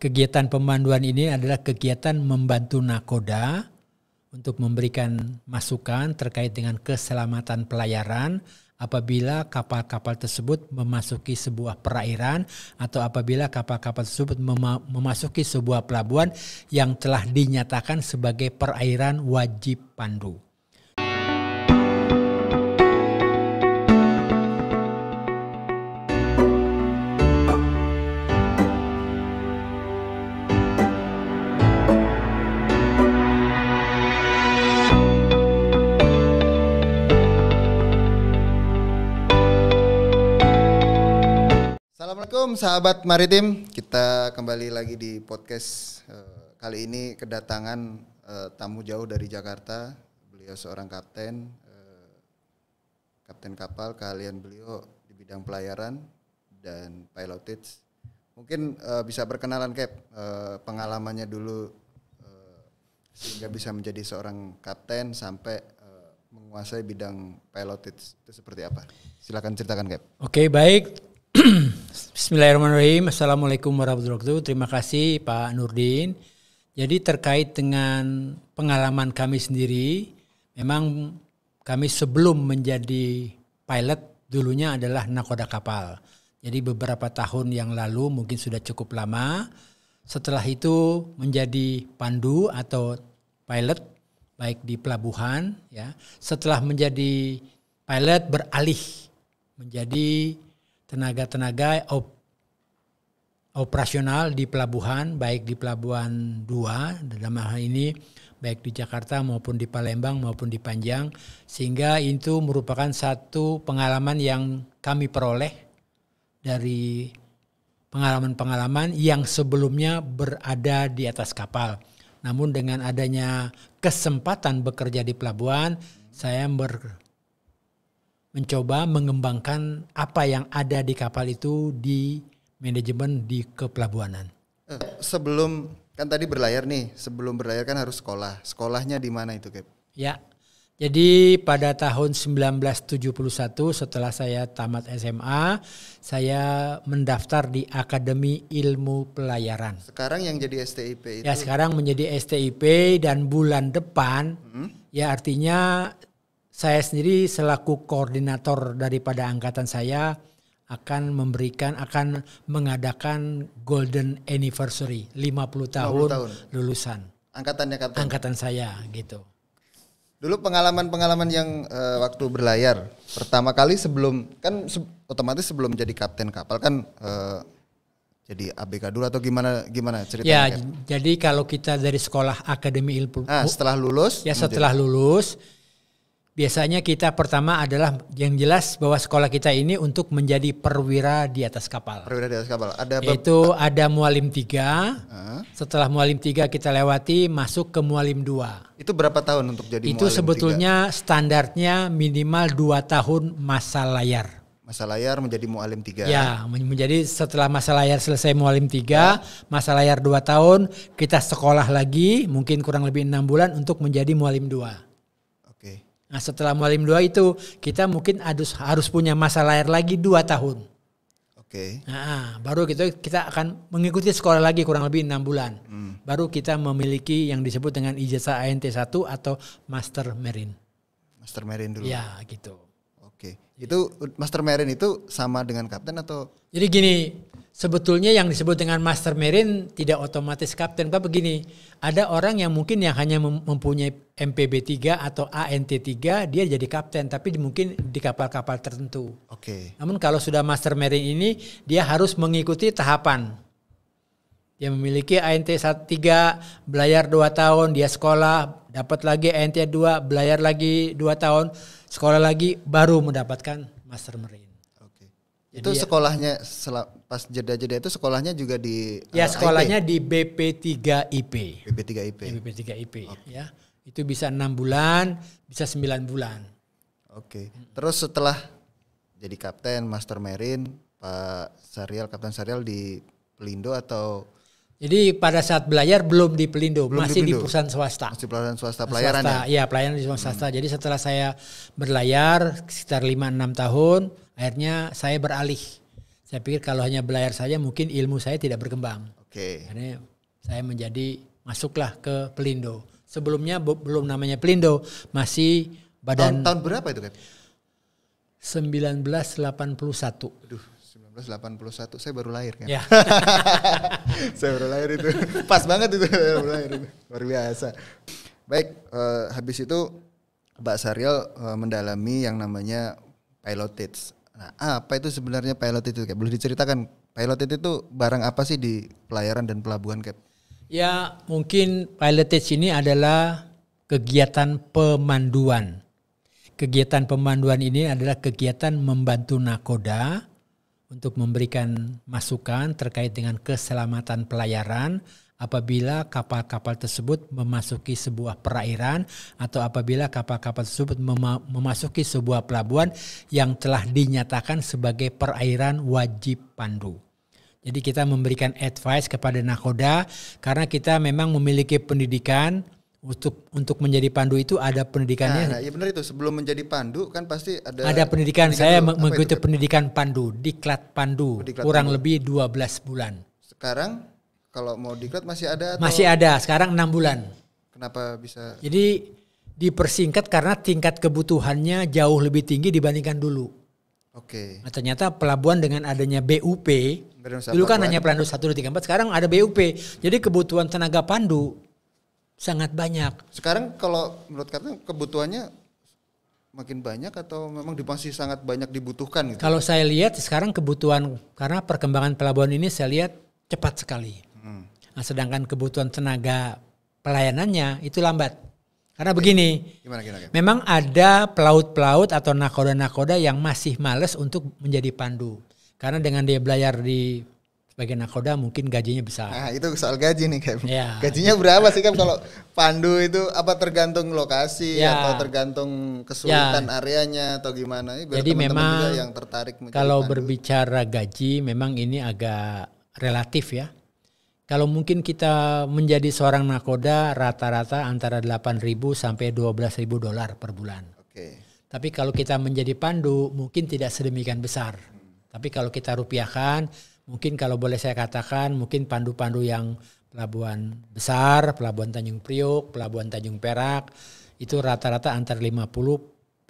kegiatan pemanduan ini adalah kegiatan membantu nakoda untuk memberikan masukan terkait dengan keselamatan pelayaran apabila kapal-kapal tersebut memasuki sebuah perairan atau apabila kapal-kapal tersebut memasuki sebuah pelabuhan yang telah dinyatakan sebagai perairan wajib pandu. Assalamualaikum sahabat maritim. Kita kembali lagi di podcast eh, kali ini kedatangan eh, tamu jauh dari Jakarta. Beliau seorang kapten, eh, kapten kapal. Kalian beliau di bidang pelayaran dan pilotage. Mungkin bisa berkenalan Cap pengalamannya dulu sehingga bisa menjadi seorang kapten sampai menguasai bidang pilotage itu seperti apa? Silakan ceritakan, Cap. Oke, baik. Bismillahirrahmanirrahim. Assalamualaikum warahmatullahi wabarakatuh. Terima kasih Pak Nurdin. Jadi terkait dengan pengalaman kami sendiri, memang kami sebelum menjadi pilot dulunya adalah nakoda kapal. Jadi beberapa tahun yang lalu mungkin sudah cukup lama. Setelah itu menjadi pandu atau pilot baik di pelabuhan ya. Setelah menjadi pilot beralih menjadi tenaga-tenaga op, operasional di pelabuhan, baik di pelabuhan dua dalam hal ini baik di Jakarta maupun di Palembang maupun di Panjang sehingga itu merupakan satu pengalaman yang kami peroleh dari pengalaman-pengalaman yang sebelumnya berada di atas kapal. Namun dengan adanya kesempatan bekerja di pelabuhan, saya ber mencoba mengembangkan apa yang ada di kapal itu di manajemen di kepelabuhanan. Eh, sebelum kan tadi berlayar nih, sebelum berlayar kan harus sekolah. Sekolahnya di mana itu, Kep? Ya. Jadi pada tahun 1971 setelah saya tamat SMA, saya mendaftar di Akademi Ilmu Pelayaran. Sekarang yang jadi STIP ya, itu. Ya, sekarang menjadi STIP dan bulan depan hmm? ya artinya saya sendiri selaku koordinator daripada angkatan saya akan memberikan akan mengadakan golden anniversary 50 tahun, 50 tahun. lulusan angkatannya kapten angkatan saya gitu dulu pengalaman-pengalaman yang uh, waktu berlayar pertama kali sebelum kan se otomatis sebelum jadi kapten kapal kan uh, jadi ABK dulu atau gimana gimana ceritanya? Ya, kan? jadi kalau kita dari sekolah akademi ilmu ah, setelah lulus ya setelah lulus biasanya kita pertama adalah yang jelas bahwa sekolah kita ini untuk menjadi perwira di atas kapal. Perwira di atas kapal. Ada itu ada mualim tiga. Uh. Setelah mualim tiga kita lewati masuk ke mualim dua. Itu berapa tahun untuk jadi Itu mualim sebetulnya 3? standarnya minimal dua tahun masa layar. Masa layar menjadi mualim tiga. Ya, menjadi setelah masa layar selesai mualim tiga, uh. masa layar dua tahun, kita sekolah lagi, mungkin kurang lebih enam bulan untuk menjadi mualim dua. Nah setelah Mualim dua itu kita mungkin harus harus punya masa layar lagi dua tahun. Oke. Okay. Nah, baru kita kita akan mengikuti sekolah lagi kurang lebih enam bulan. Hmm. Baru kita memiliki yang disebut dengan ijazah ANT 1 atau Master Marine. Master Marine dulu. Ya gitu. Oke. Okay. Itu Master Marine itu sama dengan kapten atau? Jadi gini, sebetulnya yang disebut dengan master marine tidak otomatis kapten. Pak begini, ada orang yang mungkin yang hanya mempunyai MPB 3 atau ANT 3 dia jadi kapten tapi mungkin di kapal-kapal tertentu. Oke. Okay. Namun kalau sudah master marine ini dia harus mengikuti tahapan. Dia memiliki ANT 3, belayar 2 tahun, dia sekolah, dapat lagi ANT 2, belayar lagi 2 tahun, sekolah lagi baru mendapatkan master marine. Jadi itu ya- sekolahnya pas jeda-jeda itu sekolahnya juga di Ya, sekolahnya IP. di BP3IP. BP3IP. BP3IP okay. ya. Itu bisa enam bulan, bisa 9 bulan. Oke. Okay. Terus setelah jadi kapten Master Marine, Pak Sarial Kapten Sarial di Pelindo atau jadi pada saat belajar belum di Pelindo, belum masih di, perusahaan swasta. Masih perusahaan swasta pelayaran ya? Iya pelayaran di swasta. Hmm. Jadi setelah saya berlayar sekitar 5-6 tahun, Akhirnya saya beralih. Saya pikir kalau hanya belajar saja mungkin ilmu saya tidak berkembang. Oke. Okay. Karena saya menjadi masuklah ke Pelindo. Sebelumnya belum namanya Pelindo, masih badan tahun, tahun berapa itu kan? 1981. Aduh, 1981 saya baru lahir kan. Ya. saya baru lahir itu. Pas banget itu baru lahir itu. Luar biasa. Baik, uh, habis itu Mbak Saryo uh, eh, mendalami yang namanya pilotage Nah, apa itu sebenarnya pilot itu? Kayak boleh diceritakan pilot itu tuh barang apa sih di pelayaran dan pelabuhan, Cap? Ya, mungkin pilotage ini adalah kegiatan pemanduan. Kegiatan pemanduan ini adalah kegiatan membantu nakoda untuk memberikan masukan terkait dengan keselamatan pelayaran apabila kapal-kapal tersebut memasuki sebuah perairan atau apabila kapal-kapal tersebut mema memasuki sebuah pelabuhan yang telah dinyatakan sebagai perairan wajib pandu. Jadi kita memberikan advice kepada nakoda karena kita memang memiliki pendidikan untuk untuk menjadi pandu itu ada pendidikannya. Nah, ya benar itu sebelum menjadi pandu kan pasti ada ada pendidikan, pendidikan saya dulu. mengikuti pendidikan pandu, diklat pandu, oh, diklat kurang pandu. lebih 12 bulan. Sekarang kalau mau diklat masih ada atau? Masih ada, sekarang enam bulan. Kenapa bisa? Jadi dipersingkat karena tingkat kebutuhannya jauh lebih tinggi dibandingkan dulu. Oke. Okay. Nah, ternyata pelabuhan dengan adanya BUP, Berusaha dulu kan pelabuhan. hanya pelandu satu dua tiga empat sekarang ada BUP. Jadi kebutuhan tenaga pandu sangat banyak. Sekarang kalau menurut kata kebutuhannya makin banyak atau memang masih sangat banyak dibutuhkan gitu? Kalau saya lihat sekarang kebutuhan karena perkembangan pelabuhan ini saya lihat cepat sekali. Nah, sedangkan kebutuhan tenaga pelayanannya itu lambat. Karena begini, gimana, gimana, gimana? memang ada pelaut-pelaut atau nakoda-nakoda yang masih males untuk menjadi pandu. Karena dengan dia belajar di sebagai nakoda mungkin gajinya besar. Nah itu soal gaji nih Kak. Ya. Gajinya berapa sih Kak kalau pandu itu apa tergantung lokasi ya. atau tergantung kesulitan ya. areanya atau gimana? Biar Jadi teman -teman memang yang tertarik kalau pandu. berbicara gaji memang ini agak relatif ya. Kalau mungkin kita menjadi seorang nakoda rata-rata antara 8.000 sampai 12.000 dolar per bulan. Oke. Tapi kalau kita menjadi pandu mungkin tidak sedemikian besar. Hmm. Tapi kalau kita rupiahkan mungkin kalau boleh saya katakan mungkin pandu-pandu yang pelabuhan besar, pelabuhan Tanjung Priok, pelabuhan Tanjung Perak itu rata-rata antar 50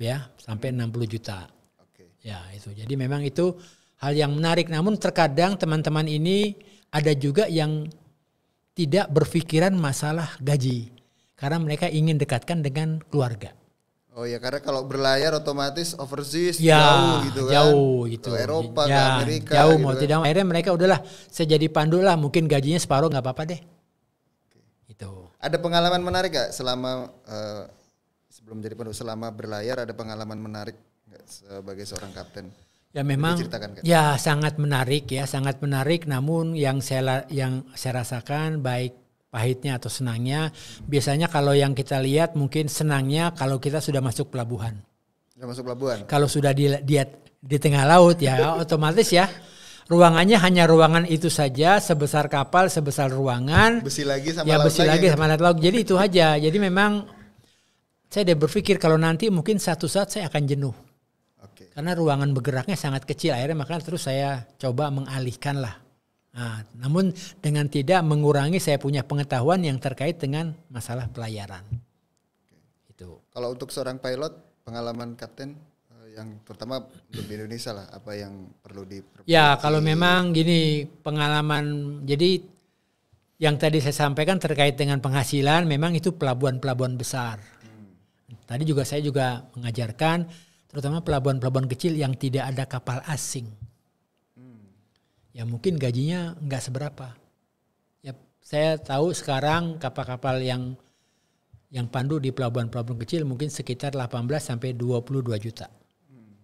ya sampai 60 juta. Oke. Ya, itu. Jadi memang itu hal yang menarik namun terkadang teman-teman ini ada juga yang tidak berpikiran masalah gaji karena mereka ingin dekatkan dengan keluarga. Oh ya karena kalau berlayar otomatis overseas ya, jauh gitu kan. Jauh gitu. Ke Eropa, ya, ke Amerika. Jauh gitu mau kan. tidak akhirnya mereka udahlah saya jadi pandu lah mungkin gajinya separuh nggak apa-apa deh. Oke. Itu. Ada pengalaman menarik gak selama uh, sebelum jadi pandu selama berlayar ada pengalaman menarik gak sebagai seorang kapten? Ya memang ya sangat menarik ya, sangat menarik namun yang saya yang saya rasakan baik pahitnya atau senangnya biasanya kalau yang kita lihat mungkin senangnya kalau kita sudah masuk pelabuhan. Sudah masuk pelabuhan. Kalau sudah di di, di tengah laut ya otomatis ya ruangannya hanya ruangan itu saja sebesar kapal sebesar ruangan besi lagi sama ya laut besi lagi ya? sama laut jadi itu aja jadi memang saya udah berpikir kalau nanti mungkin satu saat saya akan jenuh Okay. Karena ruangan bergeraknya sangat kecil akhirnya makanya terus saya coba mengalihkan lah. Nah, namun dengan tidak mengurangi saya punya pengetahuan yang terkait dengan masalah pelayaran. Okay. Itu. Kalau untuk seorang pilot pengalaman kapten eh, yang terutama untuk di Indonesia lah apa yang perlu di Ya, kalau memang gini pengalaman jadi yang tadi saya sampaikan terkait dengan penghasilan memang itu pelabuhan-pelabuhan besar. Hmm. Tadi juga saya juga mengajarkan terutama pelabuhan-pelabuhan kecil yang tidak ada kapal asing. Hmm. Ya mungkin gajinya nggak seberapa. Ya saya tahu sekarang kapal-kapal yang yang pandu di pelabuhan-pelabuhan kecil mungkin sekitar 18 sampai 22 juta. Hmm.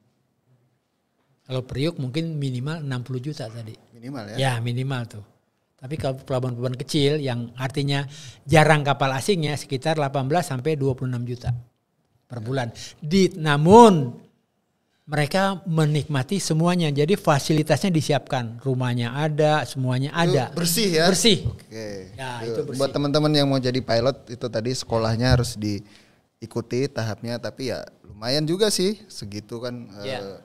Kalau periuk mungkin minimal 60 juta tadi. Minimal ya? Ya minimal tuh. Tapi kalau pelabuhan-pelabuhan kecil yang artinya jarang kapal asingnya sekitar 18 sampai 26 juta per bulan. Di namun mereka menikmati semuanya. Jadi fasilitasnya disiapkan, rumahnya ada, semuanya ada. bersih ya. Bersih. Oke. Ya, itu, itu bersih. Buat teman-teman yang mau jadi pilot itu tadi sekolahnya harus diikuti tahapnya tapi ya lumayan juga sih segitu kan ya. Uh,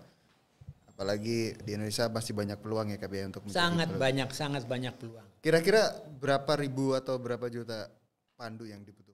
apalagi di Indonesia pasti banyak peluang ya KBI ya, untuk sangat banyak sangat banyak peluang. Kira-kira berapa ribu atau berapa juta pandu yang dibutuhkan?